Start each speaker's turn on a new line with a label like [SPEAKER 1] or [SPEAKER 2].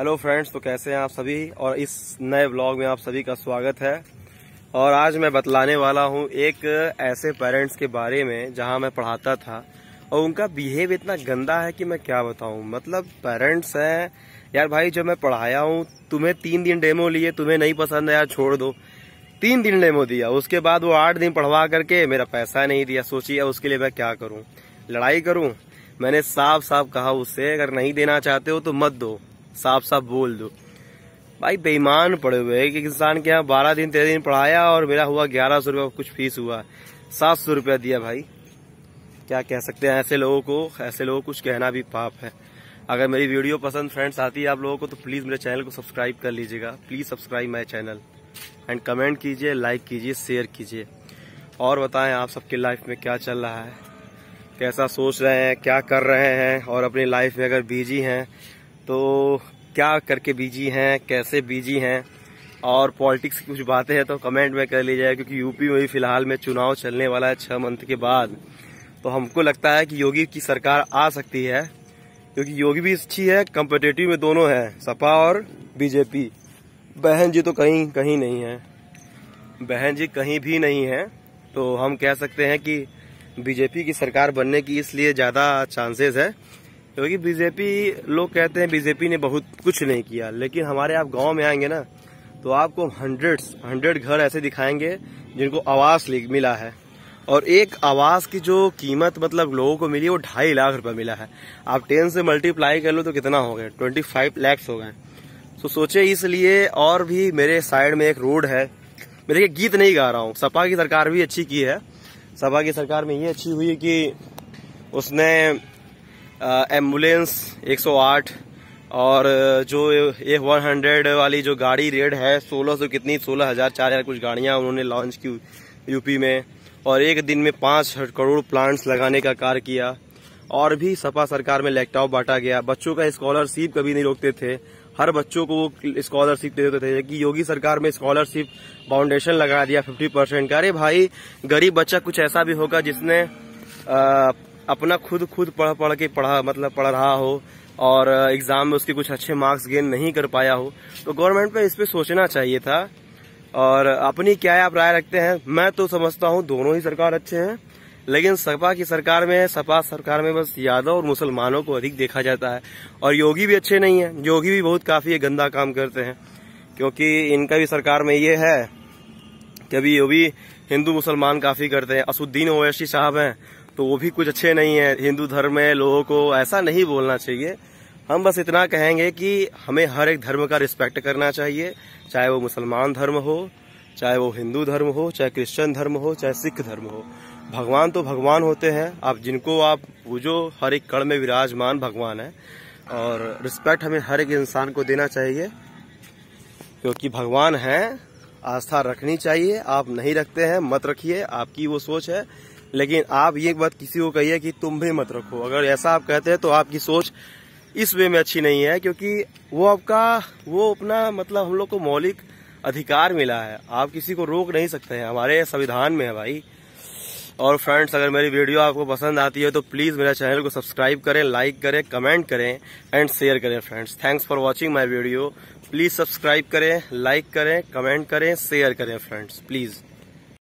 [SPEAKER 1] hello friends तो कैसे हैं आप सभी और इस नए ब्लॉग में आप सभी का स्वागत है और आज मैं बतलाने वाला हूं एक ऐसे पेरेंट्स के बारे में जहां मैं पढ़ाता था और उनका बिहेव इतना गंदा है कि मैं क्या बताऊं मतलब पेरेंट्स हैं यार भाई जब मैं पढ़ाया हूं तुम्हें तीन दिन डेमो लिए तुम्हें नहीं पसंद है यार छोड़ दो तीन दिन डेमो दिया उसके बाद वो आठ दिन पढ़वा करके मेरा पैसा नहीं दिया सोचिए उसके लिए मैं क्या करूँ लड़ाई करूँ मैंने साफ साफ कहा उससे अगर नहीं देना चाहते हो तो मत दो साफ साफ बोल दो भाई बेईमान पड़े हुए एक इंसान के यहाँ बारह दिन तेरह दिन पढ़ाया और मेरा हुआ ग्यारह सौ रुपया कुछ फीस हुआ सात सौ रुपया दिया भाई क्या कह सकते हैं ऐसे लोगों को ऐसे लोगों को कुछ कहना भी पाप है अगर मेरी वीडियो पसंद फ्रेंड्स आती है आप लोगों को तो प्लीज़ मेरे चैनल को सब्सक्राइब कर लीजिएगा please subscribe my channel and comment कीजिए लाइक कीजिए शेयर कीजिए और बताएं आप सबकी लाइफ में क्या चल रहा है कैसा सोच रहे हैं क्या कर रहे हैं और अपनी लाइफ में अगर बिजी हैं तो क्या करके बीजी हैं कैसे बीजी हैं और पॉलिटिक्स की कुछ बातें हैं तो कमेंट में कर लीजिए क्योंकि यूपी में भी फिलहाल में चुनाव चलने वाला है छः मंथ के बाद तो हमको लगता है कि योगी की सरकार आ सकती है क्योंकि योगी भी अच्छी है कम्पिटेटिव में दोनों है सपा और बीजेपी बहन जी तो कहीं कहीं नहीं है बहन जी कहीं भी नहीं है तो हम कह सकते हैं कि बीजेपी की सरकार बनने की इसलिए ज़्यादा चांसेस है क्योंकि बीजेपी लोग कहते हैं बीजेपी ने बहुत कुछ नहीं किया लेकिन हमारे आप गांव में आएंगे ना तो आपको हंड्रेड्स हंड्रेड घर ऐसे दिखाएंगे जिनको आवास मिला है और एक आवास की जो कीमत मतलब लोगों को मिली वो ढाई लाख रुपए मिला है आप टेन से मल्टीप्लाई कर लो तो कितना हो गया ट्वेंटी फाइव लैक्स हो गए तो सोचे इसलिए और भी मेरे साइड में एक रोड है मैं देखिए गीत नहीं गा रहा हूँ सपा की सरकार भी अच्छी की है सपा की सरकार में ये अच्छी हुई कि उसने एम्बुलेंस 108 और जो ए वन हंड्रेड वाली जो गाड़ी रेड है सोलह सौ कितनी सोलह हज़ार चार हज़ार कुछ गाड़ियाँ उन्होंने लॉन्च की यूपी में और एक दिन में पाँच करोड़ प्लांट्स लगाने का कार्य किया और भी सपा सरकार में लैपटॉप बांटा गया बच्चों का स्कॉलरशिप कभी नहीं रोकते थे हर बच्चों को वो स्कॉलरशिप दे देते थे कि योगी सरकार में स्कॉलरशिप फाउंडेशन लगा दिया फिफ्टी परसेंट का अरे भाई गरीब बच्चा कुछ ऐसा भी होगा जिसने आ, अपना खुद खुद पढ़ पढ़ के पढ़ा मतलब पढ़ रहा हो और एग्ज़ाम में उसके कुछ अच्छे मार्क्स गेन नहीं कर पाया हो तो गवर्नमेंट पे इस पर सोचना चाहिए था और अपनी क्या आप राय रखते हैं मैं तो समझता हूँ दोनों ही सरकार अच्छे हैं लेकिन सपा की सरकार में सपा सरकार में बस यादव और मुसलमानों को अधिक देखा जाता है और योगी भी अच्छे नहीं है योगी भी बहुत काफ़ी गंदा काम करते हैं क्योंकि इनका भी सरकार में ये है कि अभी योगी हिंदू मुसलमान काफ़ी करते हैं असुद्दीन ओवैसी साहब हैं तो वो भी कुछ अच्छे नहीं है हिंदू धर्म में लोगों को ऐसा नहीं बोलना चाहिए हम बस इतना कहेंगे कि हमें हर एक धर्म का रिस्पेक्ट करना चाहिए चाहे वो मुसलमान धर्म हो चाहे वो हिंदू धर्म हो चाहे क्रिश्चियन धर्म हो चाहे सिख धर्म हो भगवान तो भगवान होते हैं आप जिनको आप पूजो हर एक कड़ में विराजमान भगवान है और रिस्पेक्ट हमें हर एक इंसान को देना चाहिए क्योंकि भगवान हैं आस्था रखनी चाहिए आप नहीं रखते हैं मत रखिए आपकी वो सोच है लेकिन आप ये बात किसी को कहिए कि तुम भी मत रखो अगर ऐसा आप कहते हैं तो आपकी सोच इस वे में अच्छी नहीं है क्योंकि वो आपका वो अपना मतलब हम लोग को मौलिक अधिकार मिला है आप किसी को रोक नहीं सकते हैं हमारे संविधान में है भाई और फ्रेंड्स अगर मेरी वीडियो आपको पसंद आती है तो प्लीज़ मेरा चैनल को सब्सक्राइब करें लाइक करें कमेंट करें एंड शेयर करें friends thanks for watching my video please subscribe करें लाइक करें कमेंट करें शेयर करें फ्रेंड्स प्लीज़